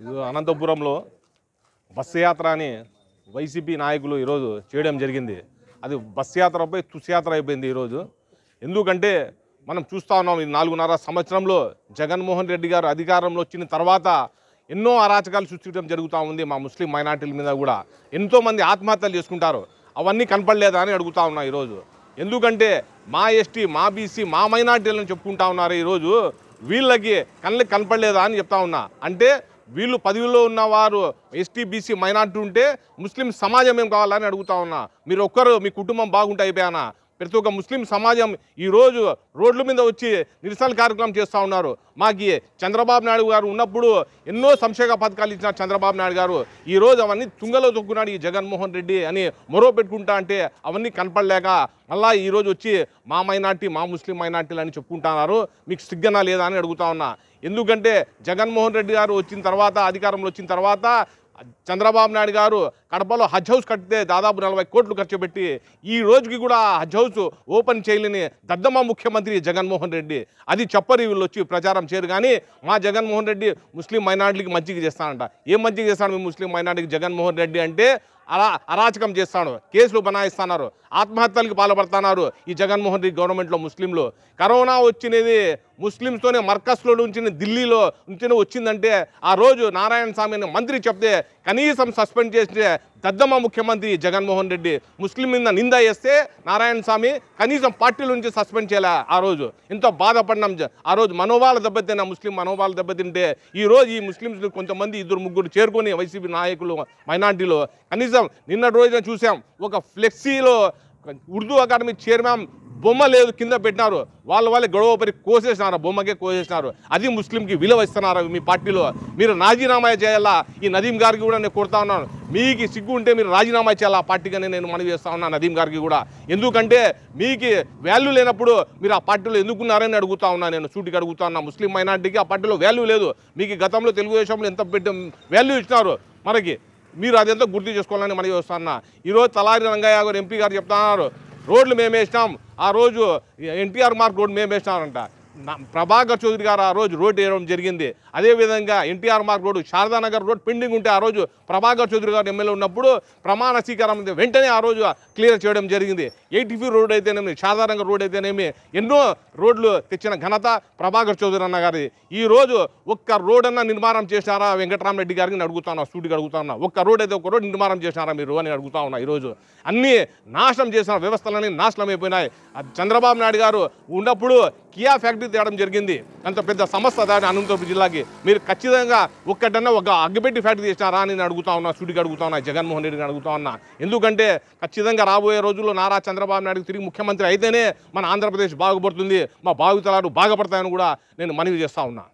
ఇది అనంతపురంలో బస్సు యాత్ర అని వైసీపీ నాయకులు ఈరోజు చేయడం జరిగింది అది బస్సు యాత్రపై తుస్యాత్ర అయిపోయింది ఈరోజు ఎందుకంటే మనం చూస్తూ ఉన్నాం ఇది నాలుగున్నర సంవత్సరంలో జగన్మోహన్ రెడ్డి గారు అధికారంలో వచ్చిన తర్వాత ఎన్నో అరాచకాలు సృష్టించడం జరుగుతూ ఉంది మా ముస్లిం మైనార్టీల మీద కూడా ఎంతోమంది ఆత్మహత్యలు చేసుకుంటారు అవన్నీ కనపడలేదా అని అడుగుతూ ఉన్నా ఈరోజు ఎందుకంటే మా ఎస్టీ మా బీసీ మా మైనార్టీలను చెప్పుకుంటా ఉన్నారు ఈరోజు వీళ్ళకి కళ్ళకి కనపడలేదా అని చెప్తా ఉన్నా అంటే వీళ్ళు పదవిలో ఉన్న వారు ఎస్టీ బీసీ మైనార్టీ ఉంటే ముస్లిం సమాజం ఏం కావాలని అడుగుతా ఉన్నా మీరు ఒక్కరు మీ కుటుంబం బాగుంటే అయిపోయానా ప్రతి ఒక్క ముస్లిం సమాజం ఈరోజు రోడ్ల మీద వచ్చి నిరసన కార్యక్రమం చేస్తూ ఉన్నారు మాకు చంద్రబాబు నాయుడు గారు ఉన్నప్పుడు ఎన్నో సంక్షేమ పథకాలు ఇచ్చిన చంద్రబాబు నాయుడు గారు ఈరోజు అవన్నీ తుంగలో తొక్కున్నాడు ఈ జగన్మోహన్ రెడ్డి అని మరో పెట్టుకుంటా అంటే అవన్నీ కనపడలేక మళ్ళా ఈరోజు వచ్చి మా మైనార్టీ మా ముస్లిం మైనార్టీలు అని చెప్పుకుంటున్నారు మీకు సిగ్గనా లేదా అని అడుగుతా ఉన్నా ఎందుకంటే జగన్మోహన్ రెడ్డి గారు వచ్చిన తర్వాత అధికారంలో వచ్చిన తర్వాత చంద్రబాబు నాయుడు గారు కడపలో హజ్ హౌస్ కట్టితే దాదాపు నలభై కోట్లు ఖర్చు పెట్టి ఈ రోజుకి కూడా హజ్ హౌస్ ఓపెన్ చేయలేని దద్దమ్మ ముఖ్యమంత్రి జగన్మోహన్ రెడ్డి అది చెప్పరు వీళ్ళు వచ్చి ప్రచారం చేయరు కానీ మా జగన్మోహన్ రెడ్డి ముస్లిం మైనార్టీకి మంచిగా చేస్తానంట ఏం మంచిగా చేస్తాను మీ ముస్లిం మైనార్టీకి జగన్మోహన్ రెడ్డి అంటే అలా అరాచకం చేస్తాడు కేసులు బనాయిస్తున్నారు ఆత్మహత్యలకు పాల్పడుతున్నారు ఈ జగన్మోహన్ రెడ్డి గవర్నమెంట్లో ముస్లింలు కరోనా వచ్చినది ముస్లింస్తోనే మర్కస్లో నుంచి ఢిల్లీలో నుంచి వచ్చిందంటే ఆ రోజు నారాయణ స్వామిని మంత్రి చెప్తే కనీసం సస్పెండ్ చేసే దద్దమ్మ ముఖ్యమంత్రి జగన్మోహన్ రెడ్డి ముస్లిం మీద నింద వేస్తే నారాయణ స్వామి కనీసం పార్టీల నుంచి సస్పెండ్ చేయలే ఆ రోజు ఎంతో బాధపడినాం ఆ రోజు మనోవాళ్ళ దెబ్బతిన్న ముస్లిం మనోవాళ్ళ దెబ్బతింటే ఈరోజు ఈ ముస్లింస్లు కొంతమంది ఇద్దరు ముగ్గురు చేరుకొని వైసీపీ నాయకులు మైనార్టీలు కనీసం నిన్న రోజున చూసాం ఒక ఫ్లెక్సీలో ఉర్దూ అకాడమీ చైర్మన్ బొమ్మ లేదు కింద పెట్టినారు వాళ్ళ వాళ్ళే గొడవ పరి కోసేసినారు బొమ్మకే కోసేసినారు అది ముస్లింకి విలువ ఇస్తున్నారు మీ పార్టీలో మీరు రాజీనామా చేయాలా ఈ నదీం గారికి కూడా నేను కొడతా ఉన్నాను మీకు సిగ్గు ఉంటే మీరు రాజీనామా చేయాలా పార్టీగానే నేను మనవి చేస్తా ఉన్నాను నదీం గారికి కూడా ఎందుకంటే మీకు వాల్యూ లేనప్పుడు మీరు ఆ పార్టీలో ఎందుకున్నారని అడుగుతా ఉన్నాను నేను సూటికి అడుగుతా ఉన్నా ముస్లిం మైనార్టీకి ఆ పార్టీలో వాల్యూ లేదు మీకు గతంలో తెలుగుదేశంలో ఎంత పెట్టి వాల్యూ ఇచ్చినారు మనకి మీరు అదంతా గుర్తు చేసుకోవాలని మనకి ఉన్నా ఈరోజు తలారి రంగయ్య గారు ఎంపీ గారు చెప్తున్నారు రోడ్లు మేము వేసినాం ఆ రోజు ఎన్టీఆర్ మార్క్ రోడ్డు మేము వేసినామంట ప్రభాకర్ చౌదరి గారు ఆ రోజు రోడ్డు వేయడం జరిగింది అదేవిధంగా NTR mark road Sharadanagar road pending ఉంటే ఆ రోజు ప్రభాకర్ చౌదరి గారు ఎమ్మెల్యే ఉన్నప్పుడు ప్రమాణ స్వీకారం వెంటనే ఆ రోజు క్లియర్ చేయడం జరిగింది ఫీ రోడ్ అయితేనేమి శారదానగర్ రోడ్ అయితేనేమి ఎన్నో రోడ్లు తెచ్చిన ఘనత ప్రభాకర్ చౌదరి అన్న గారి ఈరోజు ఒక్క రోడ్ అన్న నిర్మాణం చేశారా వెంకటరామరెడ్డి గారికి నేను అడుగుతాను సూటిగా అడుగుతాను ఒక్క రోడ్ అయితే ఒక రోడ్ నిర్మాణం చేశారా మీరు అని అడుగుతా ఉన్నా ఈరోజు అన్నీ నాశనం చేసిన వ్యవస్థలన్నీ నాశనం అయిపోయినాయి చంద్రబాబు నాయుడు గారు ఉన్నప్పుడు కియా ఫ్యాక్టరీ ఫ్యాక్టరీ తేవడం జరిగింది అంత పెద్ద సమస్య దాని అనంతపురం జిల్లాకి మీరు ఖచ్చితంగా ఒక్కటన్నా ఒక అగ్గిపెట్టి ఫ్యాక్టరీ చేసినారా అని నేను అడుగుతా ఉన్నా సుడికి అడుగుతా ఉన్నా జగన్మోహన్ రెడ్డిని అడుగుతా ఉన్నా ఎందుకంటే ఖచ్చితంగా రాబోయే రోజుల్లో నారా చంద్రబాబు నాయుడు తిరిగి ముఖ్యమంత్రి అయితేనే మన ఆంధ్రప్రదేశ్ బాగుపడుతుంది మా బాధితులారు బాగుపడతాయని కూడా నేను మనవి చేస్తా ఉన్నా